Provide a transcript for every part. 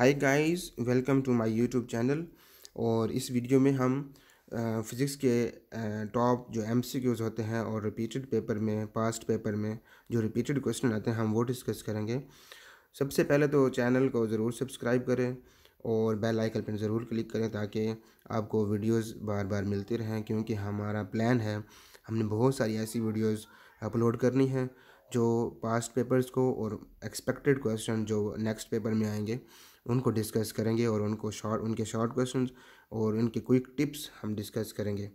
Hi guys welcome to my YouTube channel और इस video में हम फिज़िक्स के टॉप जो एमसीक्यूज़ होते हैं और रिपीटेड पेपर में पास्ट पेपर में जो रिपीटेड क्वेश्चन आते हैं हम वो डिस्कस करेंगे सबसे पहले तो चैनल को ज़रूर सब्सक्राइब करें और बेल आइकन पर ज़रूर क्लिक करें ताकि आपको वीडियोस बार बार मिलती रहें क्योंकि हमारा प्लान है हमने बहुत सारी ऐसी वीडियोस अपलोड करनी है जो पास्ट पेपर्स को और एक्सपेक्टेड क्वेश्चन जो नेक्स्ट पेपर में आएंगे उनको डिस्कस करेंगे और उनको शॉर्ट उनके शॉर्ट क्वेश्चन और उनके क्विक टिप्स हम डिस्कस करेंगे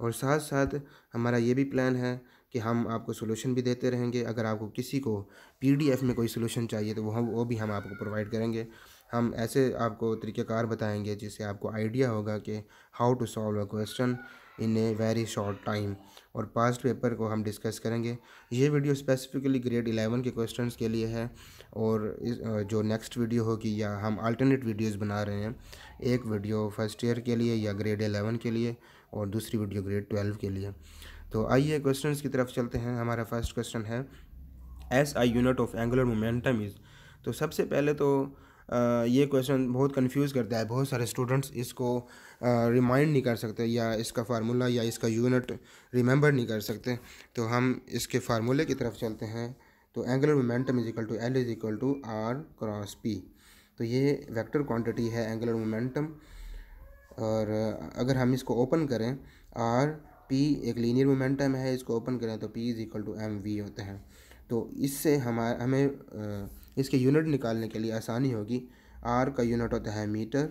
और साथ साथ हमारा ये भी प्लान है कि हम आपको सोल्यूशन भी देते रहेंगे अगर आपको किसी को पी में कोई सोल्यूशन चाहिए तो वो हम वो भी हम आपको प्रोवाइड करेंगे हम ऐसे आपको तरीक़ेकार बताएंगे जिससे आपको आइडिया होगा कि how to solve a question in a very short time और पास्ट पेपर को हम डिस्कस करेंगे ये वीडियो स्पेसिफिकली ग्रेड इलेवन के क्वेश्चन के लिए है और जो नेक्स्ट वीडियो होगी या हम अल्टरनेट वीडियोज़ बना रहे हैं एक वीडियो फर्स्ट ईयर के लिए या ग्रेड एलेवन के लिए और दूसरी वीडियो ग्रेड ट्वेल्व के लिए तो आइए क्वेश्चन की तरफ चलते हैं हमारा फर्स्ट क्वेश्चन है S I unit of angular momentum is तो सबसे पहले तो ये क्वेश्चन बहुत कंफ्यूज करता है बहुत सारे स्टूडेंट्स इसको रिमाइंड नहीं कर सकते या इसका फार्मूला या इसका यूनिट रिमेंबर नहीं कर सकते तो हम इसके फार्मूले की तरफ चलते हैं तो angular momentum is equal to L is equal to R cross P तो ये वेक्टर क्वांटिटी है एंगुलर मोमेंटम और अगर हम इसको ओपन करें आर पी एक लीनियर मोमेंटम है इसको ओपन करें तो P is equal to M V होता है तो इससे हमारा हमें इसके यूनिट निकालने के लिए आसानी होगी आर का यूनिट होता है मीटर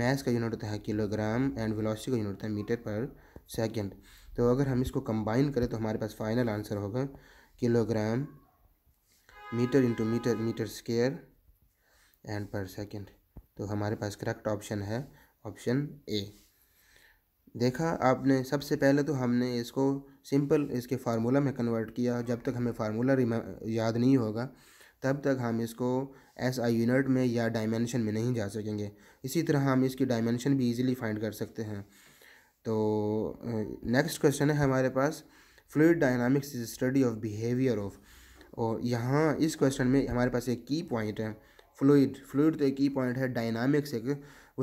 मैस का यूनिट होता है किलोग्राम एंड वेलोसिटी का यूनिट होता है मीटर पर सेकंड तो अगर हम इसको कंबाइन करें तो हमारे पास फाइनल आंसर होगा kilogram metre into metre metre square and per second तो हमारे पास करेक्ट ऑप्शन है ऑप्शन ए देखा आपने सबसे पहले तो हमने इसको सिंपल इसके फार्मूला में कन्वर्ट किया जब तक हमें फार्मूला याद नहीं होगा तब तक हम इसको एस आई यूनिट में या डायमेंशन में नहीं जा सकेंगे इसी तरह हम इसकी डायमेंशन भी इजीली फाइंड कर सकते हैं तो नेक्स्ट क्वेश्चन है हमारे पास fluid dynamics is study of behaviour of और यहाँ इस क्वेश्चन में हमारे पास एक की पॉइंट है फ्लूड फ्लूड तो एक की पॉइंट है डायनामिक्स एक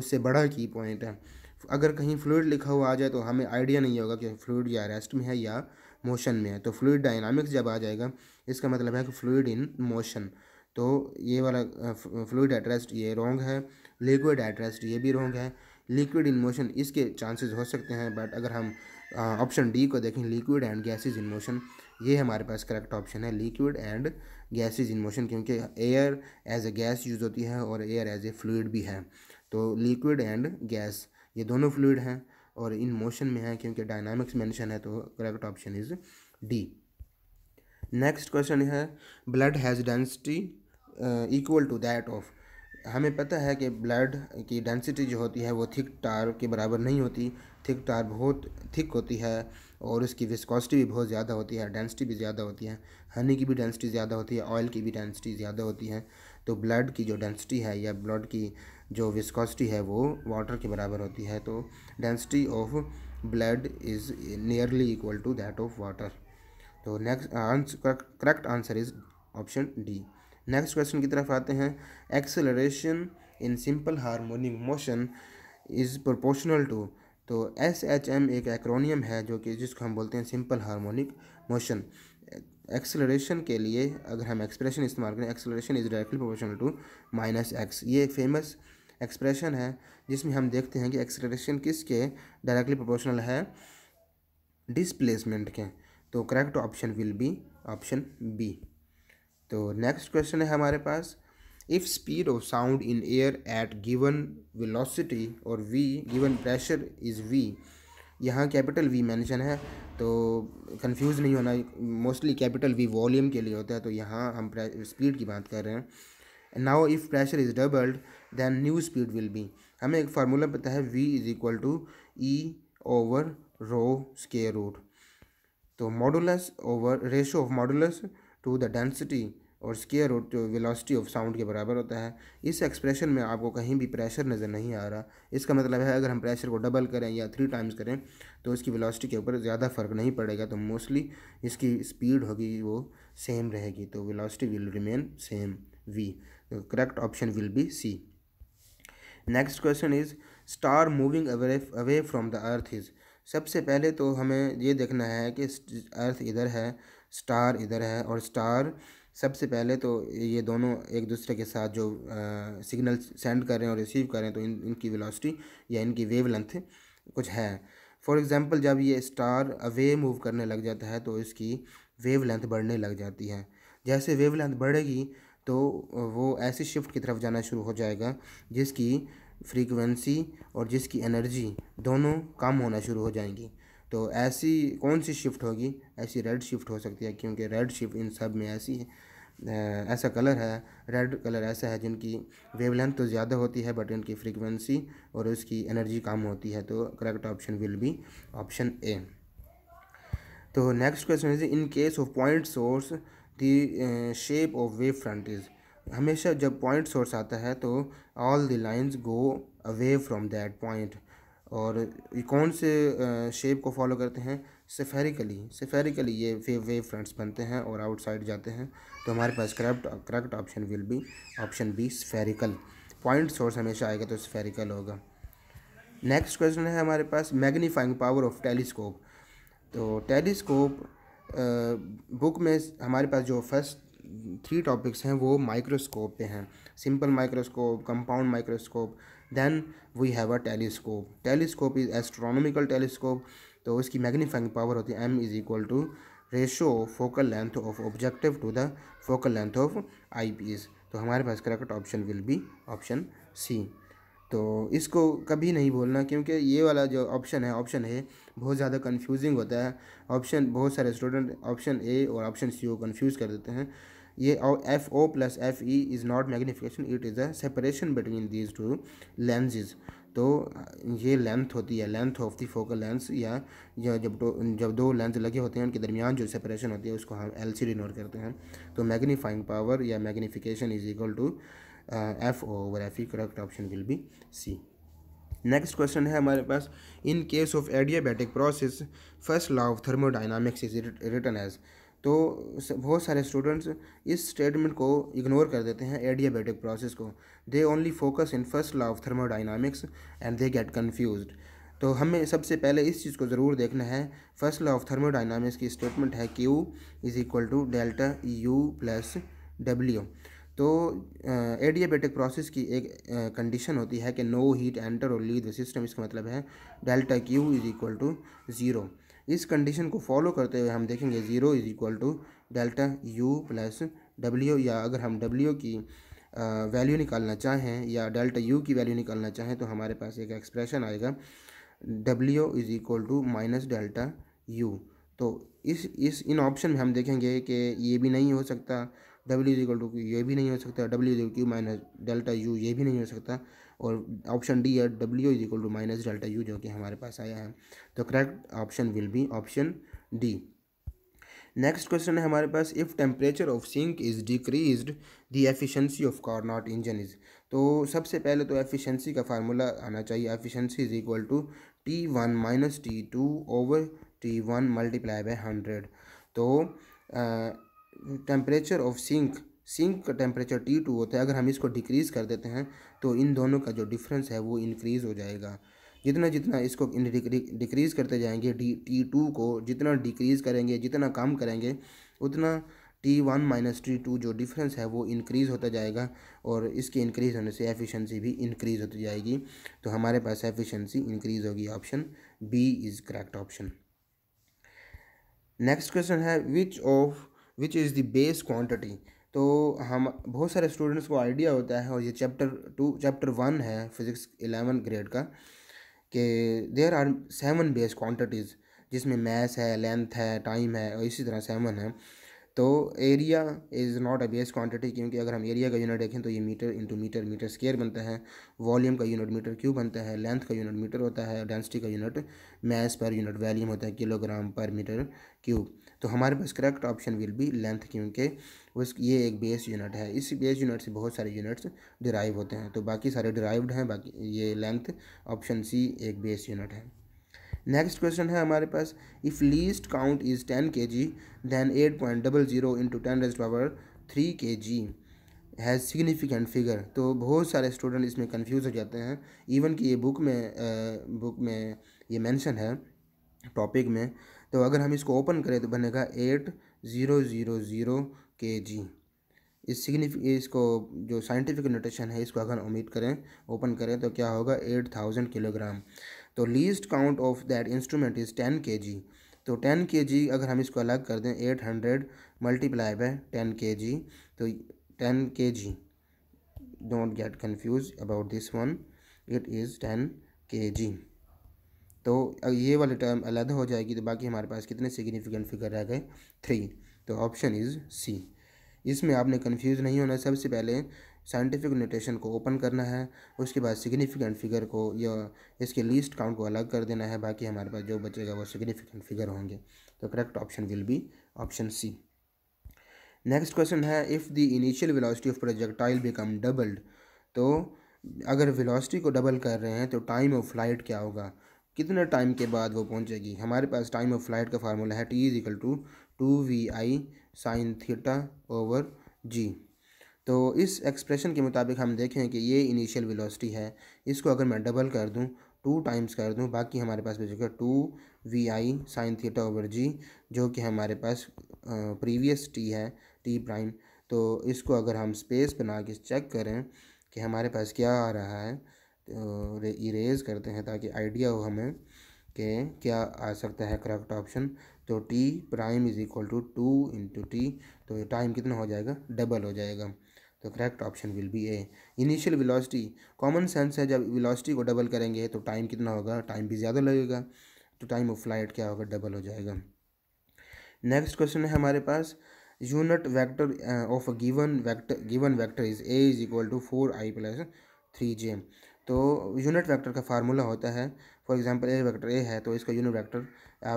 उससे बड़ा की पॉइंट है अगर कहीं फ्लूड लिखा हुआ आ जाए तो हमें आइडिया नहीं होगा कि फ्लूड या रेस्ट में है या मोशन में है तो फ्लूड डायनामिक्स जब आ जाएगा इसका मतलब है कि फ्लूड इन मोशन तो ये वाला फ्लूड एट ये रॉन्ग है लिक्विड एट ये भी रॉन्ग है लिक्विड इन मोशन इसके चांसेस हो सकते हैं बट अगर हम ऑप्शन डी को देखें liquid and gases in motion ये हमारे पास करेक्ट ऑप्शन है liquid and gases in motion क्योंकि air as a gas use होती है और एयर एज ए फ्लूड भी है तो लिक्विड एंड गैस ये दोनों फ्लूड हैं और इन मोशन में है क्योंकि डायनामिक्स मेंशन है तो correct option is D next question है blood has density equal to that of हमें पता है कि ब्लड की डेंसिटी जो होती है वो थिक टार के बराबर नहीं होती थिक टार बहुत थिक होती है और उसकी विस्कोसिटी भी बहुत ज़्यादा होती है डेंसिटी भी ज़्यादा होती है हनी की भी डेंसिटी ज़्यादा होती है ऑयल की भी डेंसिटी ज़्यादा होती है तो ब्लड की जो डेंसिटी है या ब्लड की जो विस्कोसिटी है वो वाटर के बराबर होती है तो density of blood is nearly equal to that of water तो next answer correct answer is option D next question की तरफ आते हैं acceleration in simple harmonic motion is proportional to तो एस एच एम एक एक्रोनियम है जो कि जिसको हम बोलते हैं सिंपल हारमोनिक मोशन एक्सेलरेशन के लिए अगर हम एक्सप्रेशन इस्तेमाल करें acceleration is directly proportional to minus x ये फेमस एक्सप्रेशन है जिसमें हम देखते हैं कि एक्सलेशन किसके डायरेक्टली प्रोपोर्शनल है डिसप्लेसमेंट के तो correct option will be option B तो नेक्स्ट क्वेश्चन है हमारे पास if speed of sound in air at given velocity और V given pressure is V यहाँ कैपिटल वी मेंशन है तो कंफ्यूज नहीं होना मोस्टली कैपिटल वी वॉल्यूम के लिए होता है तो यहाँ हम स्पीड की बात कर रहे हैं and now if pressure is doubled then new speed will be हमें एक फार्मूला पता है V is equal to E over rho square root तो modulus over ratio of modulus to the density और square root velocity of sound के बराबर होता है इस एक्सप्रेशन में आपको कहीं भी प्रेशर नज़र नहीं आ रहा इसका मतलब है अगर हम प्रेशर को डबल करें या थ्री टाइम्स करें तो इसकी वेलोसिटी के ऊपर ज़्यादा फ़र्क नहीं पड़ेगा तो मोस्टली इसकी स्पीड होगी वो सेम रहेगी तो velocity will remain same V correct option will be C next question is star moving away from the earth is सबसे पहले तो हमें ये देखना है कि अर्थ इधर है स्टार इधर है और स्टार सबसे पहले तो ये दोनों एक दूसरे के साथ जो सिग्नल सेंड कर रहे हैं और रिसीव कर रहे हैं तो इन इनकी वेलोसिटी या इनकी वेव लेंथ कुछ है फॉर एग्ज़ाम्पल जब ये स्टार अवे मूव करने लग जाता है तो इसकी वेव लेंथ बढ़ने लग जाती है जैसे वेव लेंथ बढ़ेगी तो वो ऐसी शिफ्ट की तरफ जाना शुरू हो जाएगा जिसकी फ्रीक्वेंसी और जिसकी एनर्जी दोनों कम होना शुरू हो जाएंगी तो ऐसी कौन सी शिफ्ट होगी ऐसी रेड शिफ्ट हो सकती है क्योंकि रेड शिफ्ट इन सब में ऐसी है ऐसा कलर है रेड कलर ऐसा है जिनकी वेवलेंथ तो ज़्यादा होती है बट इनकी फ्रीक्वेंसी और उसकी एनर्जी कम होती है तो correct option will be option A तो next question in case of point source the shape of wave front is हमेशा जब पॉइंट सोर्स आता है तो all the lines go away from that point और कौन से शेप uh, को फॉलो करते हैं सफेरिकली सफेरिकली ये वेव वेव फ्रंट्स बनते हैं और आउटसाइड जाते हैं तो हमारे पास correct correct option will be option B spherical point source हमेशा आएगा तो स्फेरिकल होगा नेक्स्ट क्वेश्चन है हमारे पास मैग्नीफाइंग पावर ऑफ टेलीस्कोप तो टेलीस्कोप बुक में हमारे पास जो फर्स्ट थ्री टॉपिक्स हैं वो माइक्रोस्कोप पे हैं simple microscope compound microscope then we have a telescope telescope is astronomical telescope तो इसकी मैग्नीफाइंग पावर होती है M is equal to ratio focal length of objective to the focal length of eye तो हमारे पास correct option will be option C तो इसको कभी नहीं भूलना क्योंकि ये वाला जो ऑप्शन है ऑप्शन ए बहुत ज़्यादा कन्फ्यूजिंग होता है ऑप्शन बहुत सारे स्टूडेंट ऑप्शन ए और ऑप्शन सी को कन्फ्यूज़ कर देते हैं ये F O plus F E is not magnification it is a separation between these two lenses तो ये लेंथ होती है length of the focal lens या, जब तो, जब दो लेंथ लगे होते हैं उनके दरमियान जो सेपरेशन होती है उसको हम एल सी डिनोट करते हैं तो मैग्नीफाइंग पावर या magnification is equal to F over F E correct option will be C next question है हमारे पास in case of adiabatic process first law of thermodynamics is written as तो बहुत सारे स्टूडेंट्स इस स्टेटमेंट को ignore कर देते हैं एडियाबैटिक प्रोसेस को they only focus in first law of thermodynamics and they get confuse तो हमें सबसे पहले इस चीज़ को ज़रूर देखना है फर्स्ट लॉ ऑफ थर्मोडाइनमिक्स की स्टेटमेंट है Q is equal to delta U plus W तो एडियाबेटिक प्रोसेस की एक कंडीशन होती है कि नो हीट एंटर और लीव द सिस्टम इसका मतलब है delta Q is equal to zero इस कंडीशन को फॉलो करते हुए हम देखेंगे zero is equal to delta U plus W या अगर हम डब्ल्यू की वैल्यू निकालना चाहें या डेल्टा यू की वैल्यू निकालना चाहें तो हमारे पास एक एक्सप्रेशन आएगा W is equal to minus delta U तो इस इस इन ऑप्शन में हम देखेंगे कि ये भी नहीं हो सकता डब्ल्यू इजिकल टू ये भी नहीं हो सकता W is equal Q minus delta U ये भी नहीं हो सकता और ऑप्शन डी है W is equal to minus delta U जो कि हमारे पास आया है तो correct option will be option D next question है हमारे पास if temperature of sink is decrease the efficiency of not engine is तो सबसे पहले तो एफिशिएंसी का फार्मूला आना चाहिए efficiency is equal to T one minus T two over T one multiply by hundred तो टेम्परेचर ऑफ सिंक सिंक का temperature T two होता है अगर हम इसको डिक्रीज़ कर देते हैं तो इन दोनों का जो डिफरेंस है वो इनक्रीज़ हो जाएगा जितना जितना इसको डिक्रीज़ करते जाएंगे डी टी टू को जितना डिक्रीज़ करेंगे जितना कम करेंगे उतना T one minus T two जो डिफरेंस है वो इंक्रीज़ होता जाएगा और इसके इंक्रीज़ होने से एफिशिएंसी भी इंक्रीज़ होती जाएगी तो हमारे पास एफिशिएंसी इंक्रीज़ होगी option B is correct option next question है which of which is the base quantity तो हम बहुत सारे स्टूडेंट्स को आइडिया होता है और ये चैप्टर टू चैप्टर वन है फिज़िक्स एलेवन ग्रेड का कि there are seven base quantities जिसमें मैथ है लेंथ है टाइम है और इसी तरह सेवन है तो area is not a base quantity क्योंकि अगर हम एरिया का यूनिट देखें तो ये metre into metre metre square बनता है वॉल्यूम का यूनिट मीटर क्यूब बनता है लेंथ का यूनिट मीटर होता है डेंसिटी का unit mass per unit volume होता है किलोग्राम पर मीटर क्यूब तो हमारे पास correct option will be length क्योंकि उस ये एक बेस यूनिट है इस बेस यूनिट से बहुत सारे यूनिट्स डिराइव होते हैं तो बाकी सारे डिराइव्ड हैं बाकी ये लेंथ ऑप्शन सी एक बेस यूनिट है नेक्स्ट क्वेश्चन है हमारे पास if least count is ten K G then eight point double zero into ten raise power three K G has significant figure तो बहुत सारे स्टूडेंट इसमें कन्फ्यूज़ हो जाते हैं इवन कि ये बुक में बुक में ये मेंशन है टॉपिक में तो अगर हम इसको ओपन करें तो बनेगा एट ज़ीरो ज़ीरो ज़ीरो के जी इस सिग्निफिक इसको जो साइंटिफिक नोटेशन है इसको अगर उम्मीद करें ओपन करें तो क्या होगा एट थाउजेंड किलोग्राम तो least count of that instrument is ten K G तो टेन के जी अगर हम इसको अलग कर दें eight hundred multiply by ten K G तो ten K G don't get confuse about this one it is ten K G तो ये वाली टर्म अलग हो जाएगी तो बाकी हमारे पास कितने सिग्निफिकेंट फिगर रह गए थ्री तो ऑप्शन इज़ सी इसमें आपने कन्फ्यूज़ नहीं होना सबसे पहले साइंटिफिक नोटेशन को ओपन करना है उसके बाद सिग्निफिकेंट फिगर को या इसके लीस्ट काउंट को अलग कर देना है बाकी हमारे पास जो बचेगा वो सिग्निफिकेंट फिगर होंगे तो correct option will be option C next question है if the initial velocity of projectile become doubled तो अगर वेलोसिटी को डबल कर रहे हैं तो टाइम ऑफ फ्लाइट क्या होगा कितने टाइम के बाद वो पहुंचेगी हमारे पास टाइम ऑफ फ्लाइट का फार्मूला है T is equal to two V I sine theta over G तो इस एक्सप्रेशन के मुताबिक हम देखें कि ये इनिशियल वेलोसिटी है इसको अगर मैं डबल कर दूं टू टाइम्स कर दूं बाकी हमारे पास बचेगा two V I sine theta over G जो कि हमारे पास प्रीवियस टी है टी प्राइम तो इसको अगर हम स्पेस बना के चेक करें कि हमारे पास क्या आ रहा है तो इरेज करते हैं ताकि आइडिया हो हमें कि क्या आ सकता है करेक्ट ऑप्शन तो T prime is equal to two into T तो टाइम कितना हो जाएगा डबल हो जाएगा तो correct option will be A initial velocity common sense है जब वेलोसिटी को डबल करेंगे तो टाइम कितना होगा टाइम भी ज़्यादा लगेगा तो टाइम ऑफ फ्लाइट क्या होगा डबल हो जाएगा नेक्स्ट क्वेश्चन है हमारे पास unit vector of given vector given vector is A is equal to four I plus three J तो यूनिट वेक्टर का फार्मूला होता है for example A vector A है तो इसका unit vector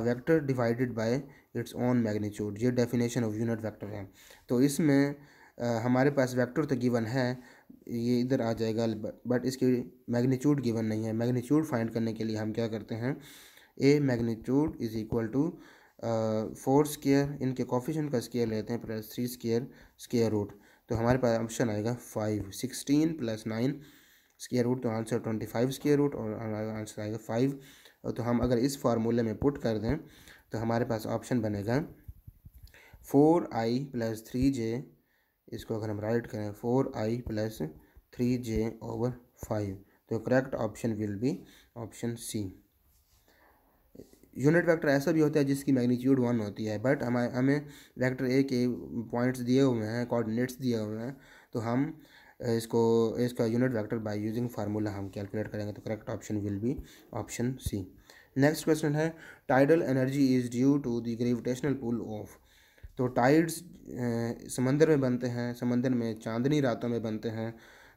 vector divided by its own magnitude ये definition of unit vector है तो इसमें हमारे पास वेक्टर तो गिवन है ये इधर आ जाएगा बट इसकी मैग्नीट्यूड गिवन नहीं है मैग्नीट्यूड फाइंड करने के लिए हम क्या करते हैं A magnitude is equal to four square इनके कॉफिशन का स्केयर लेते हैं plus three square square root तो हमारे पास ऑप्शन आएगा five sixteen plus nine square root तो answer twenty five square root और हमारा आंसर आएगा फाइव और तो हम अगर इस फार्मूले में पुट कर दें तो हमारे पास ऑप्शन बनेगा four I plus three J इसको अगर हम राइट करें four I plus three J over five तो correct option will be option C unit vector ऐसा भी होता है जिसकी मैग्नीट्यूड वन होती है बट हम हमें वैक्टर ए के पॉइंट्स दिए हुए हैं कोऑर्डिनेट्स दिए हुए हैं तो हम इसको इसका unit vector by using formula हम कैलकुलेट करेंगे तो correct option will be option C next question है tidal energy is due to the gravitational pull of तो टाइड्स समंदर में बनते हैं समंदर में चांदनी रातों में बनते हैं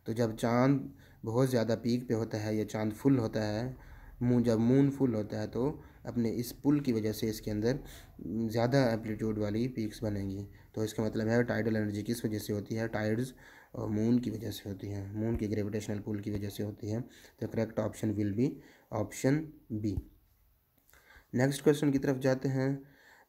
तो जब चांद बहुत ज़्यादा पीक पे होता है या चांद फुल होता है मून जब मून फुल होता है तो अपने इस पुल की वजह से इसके अंदर ज़्यादा एम्पलीट्यूड वाली पीक्स बनेंगी तो इसका मतलब है टाइडल एनर्जी किस वजह से होती है टाइड्स और मून की वजह से होती है मून के ग्रेविटेशनल पुल की वजह से होती है तो correct option will be option B next question की तरफ जाते हैं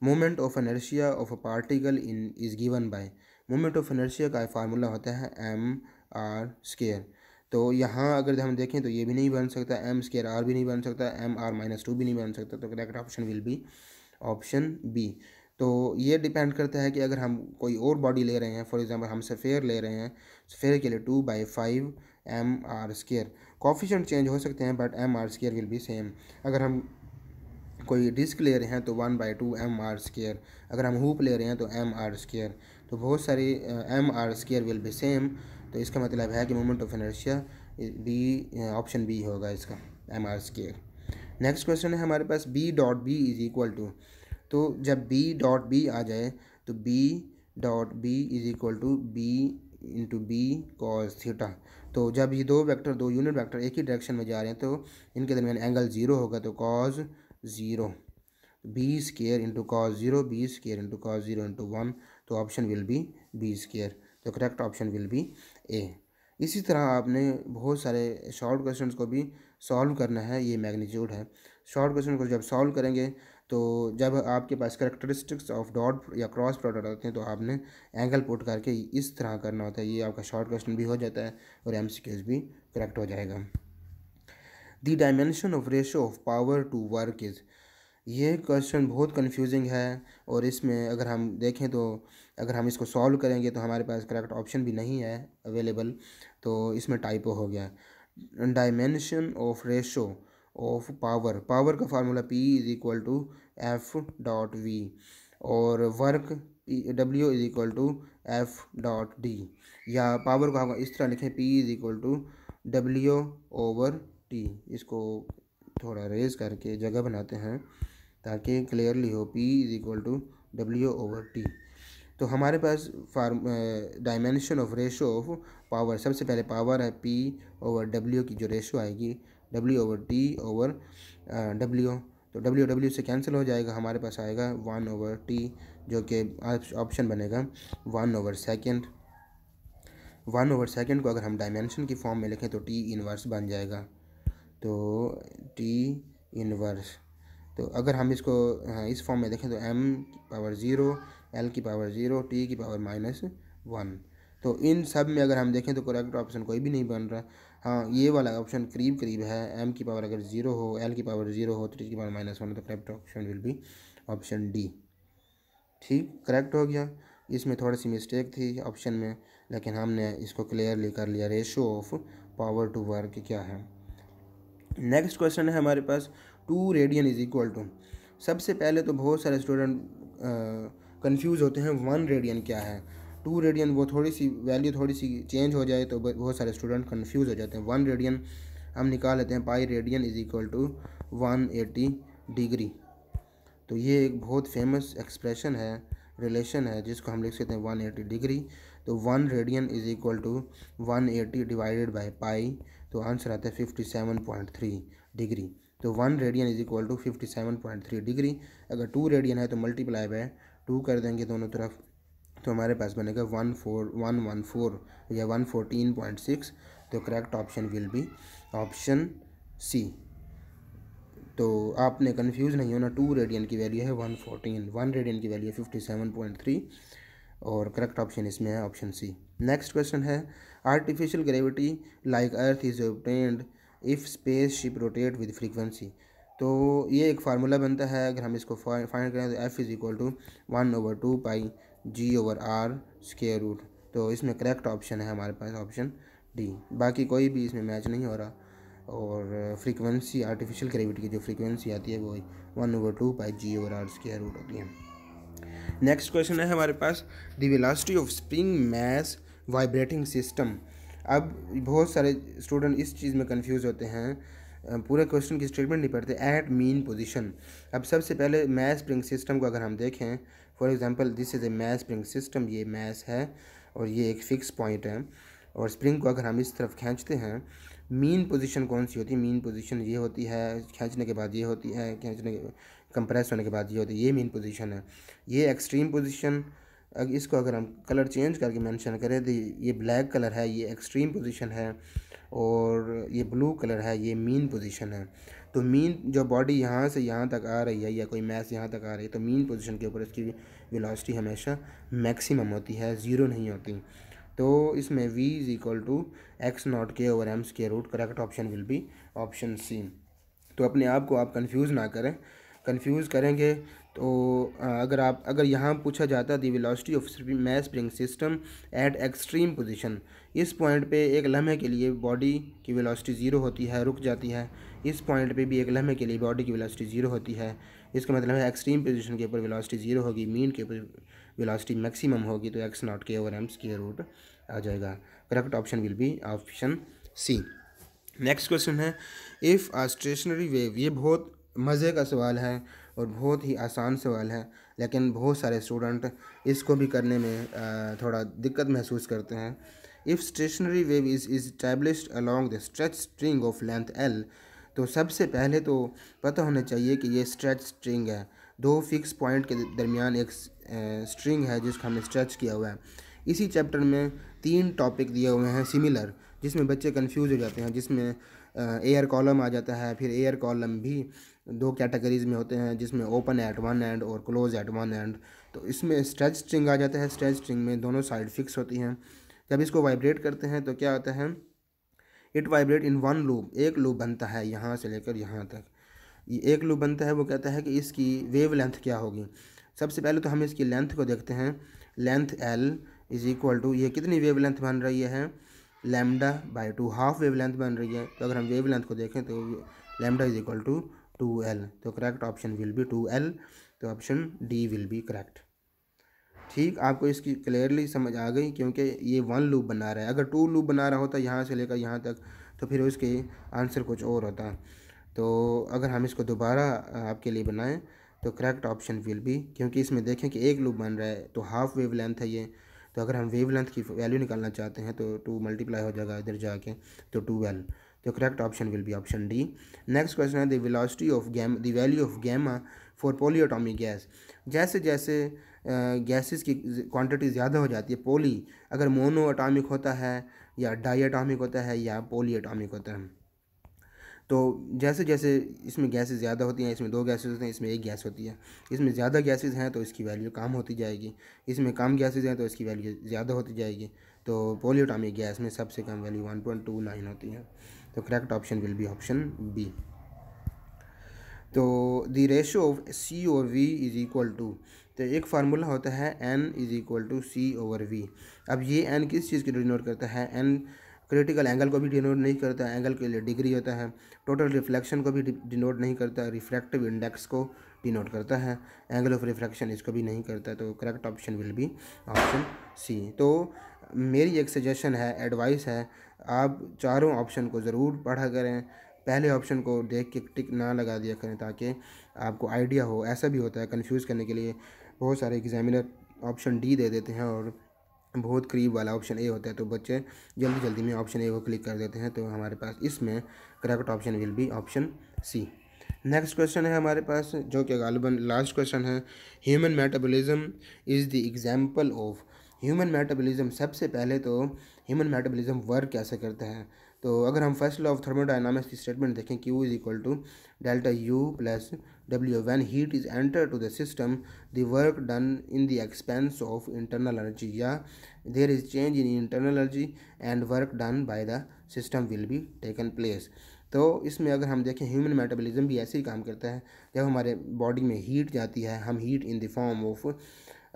moment of inertia of a particle in is given by moment of inertia का फार्मूला होता है एम आर स्केयर तो यहाँ अगर हम देखें तो ये भी नहीं बन सकता एम स्केयर आर भी नहीं बन सकता एम आर माइनस टू भी नहीं बन सकता तो correct option will be option B तो ये डिपेंड करता है कि अगर हम कोई और बॉडी ले रहे हैं फॉर एग्ज़ाम्पल हम सफेयर ले रहे हैं सफेयर के लिए two by five M R square coefficient change हो सकते हैं but M R square will be same अगर हम कोई डिस्क ले रहे हैं तो one by two M R square अगर हम हुप ले रहे हैं तो एम आर स्केयर तो बहुत सारी M R square will be same तो इसका मतलब है कि moment of inertia B option B होगा इसका M R square next question है हमारे पास B dot B is equal to तो जब बी डॉट बी आ जाए तो B dot B is equal to B into B cos theta तो जब ये दो वेक्टर दो यूनिट वेक्टर एक ही डायरेक्शन में जा रहे हैं तो इनके दरमियान एंगल ज़ीरो होगा तो cos zero B square into cos zero B square into cos zero into one तो option will be B square तो correct option will be A इसी तरह आपने बहुत सारे शॉर्ट क्वेश्चन को भी सॉल्व करना है ये मैग्नीट्यूड है शॉर्ट क्वेश्चन को जब सॉल्व करेंगे तो जब आपके पास करेक्टरिस्टिक्स ऑफ डॉट या क्रॉस प्रोडक्ट आते हैं तो आपने एंगल पुट करके इस तरह करना होता है ये आपका शॉर्ट क्वेश्चन भी हो जाता है और एम भी करेक्ट हो जाएगा the dimension of ratio of power to work is ये क्वेश्चन बहुत कंफ्यूजिंग है और इसमें अगर हम देखें तो अगर हम इसको सॉल्व करेंगे तो हमारे पास करेक्ट ऑप्शन भी नहीं है अवेलेबल तो इसमें टाइपो हो गया dimension of ratio of power power का formula P is equal to F dot V और work W is equal to F dot D या पावर को हम इस तरह लिखें P is equal to W over T इसको थोड़ा रेज करके जगह बनाते हैं ताकि क्लियरली हो P is equal to W over T तो हमारे पास form dimension of ratio of power सबसे पहले पावर है पी ओवर डब्ल्यू की जो रेशो आएगी W over T over W तो डब्ल्यू डब्ल्यू से कैंसिल हो जाएगा हमारे पास आएगा वन ओवर टी जो कि ऑप्शन बनेगा one over second one over second को अगर हम डायमेंशन की फॉर्म में लिखें तो टी इनवर्स बन जाएगा तो टी इनवर्स तो अगर हम इसको हाँ, इस फॉर्म में देखें तो एम पावर ज़ीरो एल की पावर ज़ीरो टी की पावर माइनस वन तो इन सब में अगर हम देखें तो करेक्ट ऑप्शन कोई भी नहीं बन रहा हाँ ये वाला ऑप्शन करीब करीब है एम की पावर अगर ज़ीरो हो एल की पावर ज़ीरो हो तो टी की पावर माइनस वन तो correct option will be option D ठीक करेक्ट हो गया इसमें थोड़ी सी मिस्टेक थी ऑप्शन में लेकिन हमने इसको क्लियरली कर लिया ratio of power to work क्या है नेक्स्ट क्वेश्चन है हमारे पास two radian is equal to सबसे पहले तो बहुत सारे स्टूडेंट कंफ्यूज होते हैं वन रेडियन क्या है टू रेडियन वो थोड़ी सी वैल्यू थोड़ी सी चेंज हो जाए तो बहुत सारे स्टूडेंट कन्फ्यूज़ हो जाते हैं वन रेडियन हम निकाल लेते हैं pi radian is equal to one eighty degree तो ये एक बहुत फेमस एक्सप्रेशन है रिलेशन है जिसको हम लिख सकते हैं वन एटी डिग्री तो one radian is equal to one eighty divided by pi तो आंसर आता है fifty seven point three degree तो one radian is equal to fifty seven point three degree अगर टू रेडियन है तो multiply by two कर देंगे दोनों तरफ तो हमारे पास बनेगा one four one one four या वन फोर्टीन पॉइंट सिक्स तो correct option will be option C तो आपने कंफ्यूज नहीं होना टू रेडियन की वैल्यू है वन फोर्टीन वन रेडियन की वैल्यू है फिफ्टी सेवन पॉइंट थ्री और करेक्ट ऑप्शन इसमें है ऑप्शन सी नेक्स्ट क्वेश्चन है artificial gravity like earth is obtained if space ship rotate with frequency तो ये एक फार्मूला बनता है अगर हम इसको फाइंड करें तो F is equal to one over two pi G over R square root तो इसमें करेक्ट ऑप्शन है हमारे पास ऑप्शन डी बाकी कोई भी इसमें मैच नहीं हो रहा और फ्रीक्वेंसी आर्टिफिशियल ग्रेविटी की जो फ्रीक्वेंसी आती है वो one over two pi G over R square root होती है नेक्स्ट क्वेश्चन है हमारे पास the velocity of spring mass vibrating system अब बहुत सारे स्टूडेंट इस चीज़ में कंफ्यूज होते हैं पूरे क्वेश्चन की स्टेटमेंट नहीं पढ़ते एट मीन पोजीशन अब सबसे पहले मैथ स्प्रिंग सिस्टम को अगर हम देखें for example this is a mass spring system ये मैथ है और ये एक फिक्स पॉइंट है और स्प्रिंग को अगर हम इस तरफ खींचते हैं मीन पोजीशन कौन सी होती है मीन पोजीशन ये होती है खींचने के बाद ये होती है खींचने के कंप्रेस होने के बाद ये होती है ये मेन पोजीशन है ये एक्सट्रीम पोजीशन इसको अगर हम कलर चेंज करके मेंशन करें तो ये ब्लैक कलर है ये एक्सट्रीम पोजीशन है और ये ब्लू कलर है ये मीन पोजीशन है तो मीन जो बॉडी यहाँ से यहाँ तक आ रही है या कोई मैस यहाँ तक आ रही है तो मीन पोजीशन के ऊपर इसकी वेलोसिटी हमेशा मैक्सिमम होती है ज़ीरो नहीं होती तो इसमें v is equal to X not K over M's के root correct option will be option C तो अपने आप को आप कंफ्यूज ना करें कंफ्यूज करेंगे तो अगर आप अगर यहाँ पूछा जाता the velocity of mass spring system at extreme position इस पॉइंट पे एक लम्हे के लिए बॉडी की वेलोसिटी ज़ीरो होती है रुक जाती है इस पॉइंट पे भी एक लम्हे के लिए बॉडी की वेलोसिटी ज़ीरो होती है इसका मतलब है एक्सट्रीम पोजीशन के ऊपर वेलोसिटी ज़ीरो होगी मीन के ऊपर वेलोसिटी मैक्सिमम होगी तो X not K over M's के रूट आ जाएगा correct option will be option C next question है इफ़ आ स्टेशनरी वेव ये बहुत मज़े का सवाल है और बहुत ही आसान सवाल है लेकिन बहुत सारे स्टूडेंट इसको भी करने में थोड़ा दिक्कत महसूस करते हैं if stationary wave is established along the stretch string of length L तो सबसे पहले तो पता होना चाहिए कि ये स्ट्रेच स्ट्रिंग है दो फिक्स पॉइंट के दरमियान एक स्ट्रिंग है जिसको हमने स्ट्रेच किया हुआ है इसी चैप्टर में तीन टॉपिक दिए हुए हैं सिमिलर जिसमें बच्चे कंफ्यूज हो जाते हैं जिसमें एयर कॉलम आ जाता है फिर एयर कॉलम भी दो कैटेगरीज में होते हैं जिसमें ओपन एट वन एंड और क्लोज एट वन एंड तो इसमें स्ट्रेच स्ट्रिंग आ जाता है स्ट्रेच स्ट्रिंग में दोनों साइड फिक्स होती हैं जब इसको वाइब्रेट करते हैं तो क्या होता है it vibrate in one loop एक लूप बनता है यहाँ से लेकर यहाँ तक ये एक लूप बनता है वो कहता है कि इसकी वेव लेंथ क्या होगी सबसे पहले तो हम इसकी लेंथ को देखते हैं length L is equal to ये कितनी वेव लेंथ बन रही है lambda by two half wave length बन रही है तो अगर हम वेव लेंथ को देखें तो lambda is equal to two L तो correct option will be two L तो option D will be correct ठीक आपको इसकी क्लियरली समझ आ गई क्योंकि ये वन लूप बना रहा है अगर टू लूप बना रहा होता यहाँ से लेकर यहाँ तक तो फिर उसके आंसर कुछ और होता तो अगर हम इसको दोबारा आपके लिए बनाएं तो करेक्ट ऑप्शन विल बी क्योंकि इसमें देखें कि एक लूप बन रहा है तो हाफ वेव लेंथ है ये तो अगर हम वेव लेंथ की वैल्यू निकालना चाहते हैं तो टू मल्टीप्लाई हो जाएगा इधर जाके तो two L The correct option will be option D. Next question है the velocity of gamma, the value of gamma for polyatomic gas. जैसे जैसे गैसेस की क्वांटिटी ज़्यादा हो जाती है पोली अगर मोनो अटामिक होता है या डाई होता है या पोली अटामिक होता है तो जैसे जैसे इसमें गैसेस ज़्यादा होती हैं इसमें दो गैसेस होते हैं इसमें एक गैस होती है इसमें ज़्यादा गैसेस हैं तो इसकी वैल्यू कम होती जाएगी इसमें कम गैसेज हैं तो इसकी वैल्यू ज़्यादा होती जाएगी तो पोलियोटामिक गैस में सबसे कम value one point two nine होती है तो correct option will be option B तो द रेशो ऑफ सी और वी इज़ इक्वल टू तो एक फार्मूला होता है N is equal to C over V अब ये एन किस चीज़ को डिनोट करता है एन क्रिटिकल एंगल को भी डिनोट नहीं करता एंगल के लिए डिग्री होता है टोटल रिफ्लेक्शन को भी डिनोट नहीं करता रिफ्लेक्टिव इंडेक्स को डिनोट करता है एंगल ऑफ रिफ्लेक्शन इसको भी नहीं करता तो correct option will be option C तो मेरी एक सजेशन है एडवाइस है आप चारों ऑप्शन को ज़रूर पढ़ा करें पहले ऑप्शन को देख के टिक ना लगा दिया करें ताकि आपको आइडिया हो ऐसा भी होता है कंफ्यूज करने के लिए बहुत सारे एग्जामिनर ऑप्शन डी दे देते हैं और बहुत करीब वाला ऑप्शन ए होता है तो बच्चे जल्दी जल्दी में ऑप्शन ए को क्लिक कर देते हैं तो हमारे पास इसमें correct option will be option C next question है हमारे पास जो कि गालिबा लास्ट क्वेश्चन है human metabolism is the example of human metabolism सबसे पहले तो ह्यूमन मेटाबॉलिज्म वर्क कैसे करता है तो अगर हम फर्स्ट लॉ ऑफ थर्मोडाइनमिक्स की स्टेटमेंट देखें Q is equal to delta U plus W when heat is enter to the system the work done in the expense of internal energy या there is change in internal energy and work done by the system will be taken place तो इसमें अगर हम देखें human metabolism भी ऐसे ही काम करता है जब हमारे बॉडी में हीट जाती है हम heat in the form of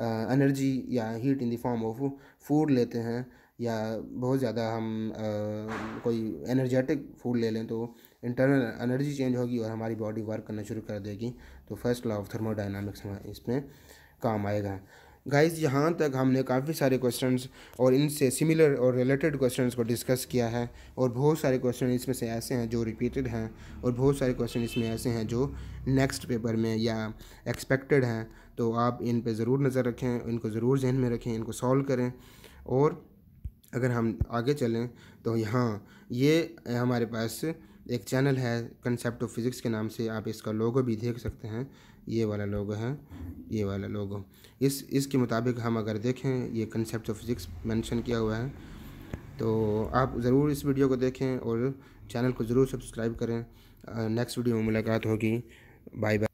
energy या heat in the form of food लेते हैं या बहुत ज़्यादा हम आ, कोई एनर्जेटिक फूड ले लें तो इंटरनल एनर्जी चेंज होगी और हमारी बॉडी वर्क करना शुरू कर देगी तो फर्स्ट लॉ ऑफ थर्मोडाइनमिक्स में इसमें काम आएगा गाइस यहाँ तक हमने काफ़ी सारे क्वेश्चंस और इनसे सिमिलर और रिलेटेड क्वेश्चंस को डिस्कस किया है और बहुत सारे क्वेश्चन इसमें से ऐसे हैं जो रिपीटेड हैं और बहुत सारे क्वेश्चन इसमें ऐसे हैं जो नेक्स्ट पेपर में या एक्सपेक्टेड हैं तो आप इन पे ज़रूर नज़र रखें इनको ज़रूर जहन में रखें इनको सॉल्व करें और अगर हम आगे चलें तो यहाँ ये हमारे पास एक चैनल है कंसेप्ट ऑफ फिज़िक्स के नाम से आप इसका लोगो भी देख सकते हैं ये वाला लोगो है ये वाला लोगो इस इसके मुताबिक हम अगर देखें ये कंसेप्ट ऑफ फिज़िक्स मेंशन किया हुआ है तो आप ज़रूर इस वीडियो को देखें और चैनल को ज़रूर सब्सक्राइब करें नेक्स्ट वीडियो में मुलाकात होगी बाय बाय